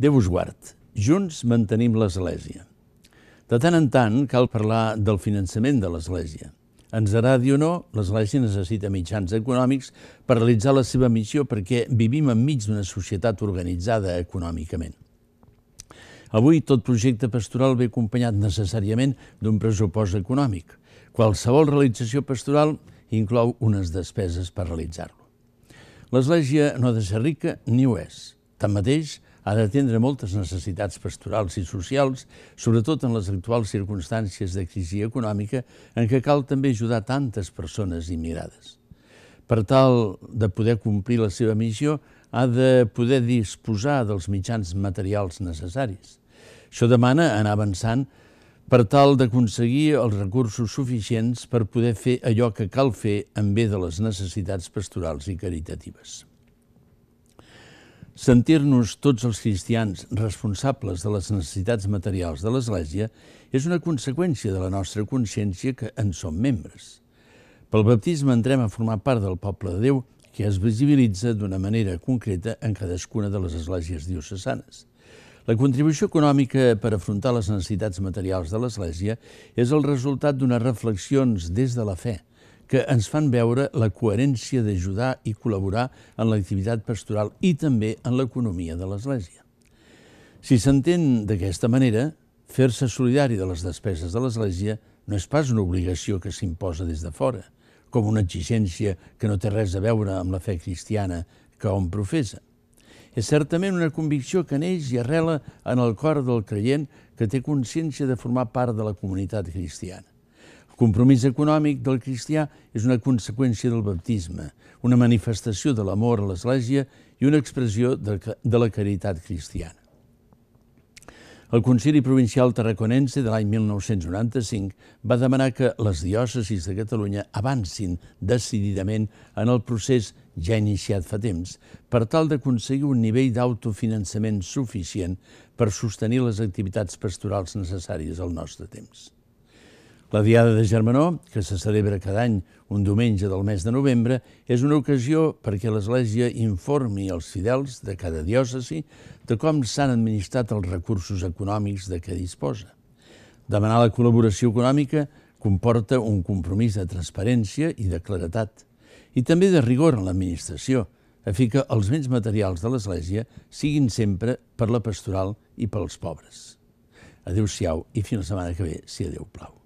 Déu us guard. Junts mantenim l'Església. De tant en tant cal parlar del finançament de l'Església. Ens agradi o no, l'Església necessita mitjans econòmics per realitzar la seva missió perquè vivim enmig d'una societat organitzada econòmicament. Avui tot projecte pastoral ve acompanyat necessàriament d'un pressupost econòmic. Qualsevol realització pastoral inclou unes despeses per realitzar-lo. L'Església no ha de ser rica ni ho és. Tanmateix, ha d'atendre moltes necessitats pastorals i socials, sobretot en les actuals circumstàncies de crisi econòmica en què cal també ajudar tantes persones immigrades. Per tal de poder complir la seva missió, ha de poder disposar dels mitjans materials necessaris. Això demana anar avançant per tal d'aconseguir els recursos suficients per poder fer allò que cal fer en bé de les necessitats pastorals i caritatives. Sentir-nos tots els cristians responsables de les necessitats materials de l'Església és una conseqüència de la nostra consciència que en som membres. Pel baptisme entrem a formar part del poble de Déu que es visibilitza d'una manera concreta en cadascuna de les esglésies diocesanes. La contribució econòmica per afrontar les necessitats materials de l'Església és el resultat d'unes reflexions des de la fe – que ens fan veure la coherència d'ajudar i col·laborar en l'activitat pastoral i també en l'economia de l'Església. Si s'entén d'aquesta manera, fer-se solidari de les despeses de l'Església no és pas una obligació que s'imposa des de fora, com una exigència que no té res a veure amb la fe cristiana que hom professa. És certament una convicció que neix i arrela en el cor del creient que té consciència de formar part de la comunitat cristiana compromís econòmic del cristià és una conseqüència del baptisme, una manifestació de l'amor a l'Església i una expressió de, la caritat cristiana. El Consell Provincial Tarraconense de l'any 1995 va demanar que les diòcesis de Catalunya avancin decididament en el procés ja iniciat fa temps, per tal d'aconseguir un nivell d'autofinançament suficient per sostenir les activitats pastorals necessàries al nostre temps. La Diada de Germanó, que se celebra cada any un diumenge del mes de novembre, és una ocasió perquè l'Església informi els fidels de cada diòcesi de com s'han administrat els recursos econòmics de què disposa. Demanar la col·laboració econòmica comporta un compromís de transparència i de claretat, i també de rigor en l'administració, a fi que els béns materials de l'Església siguin sempre per la pastoral i pels pobres. Adéu-siau i fins la setmana que ve, si adéu plau.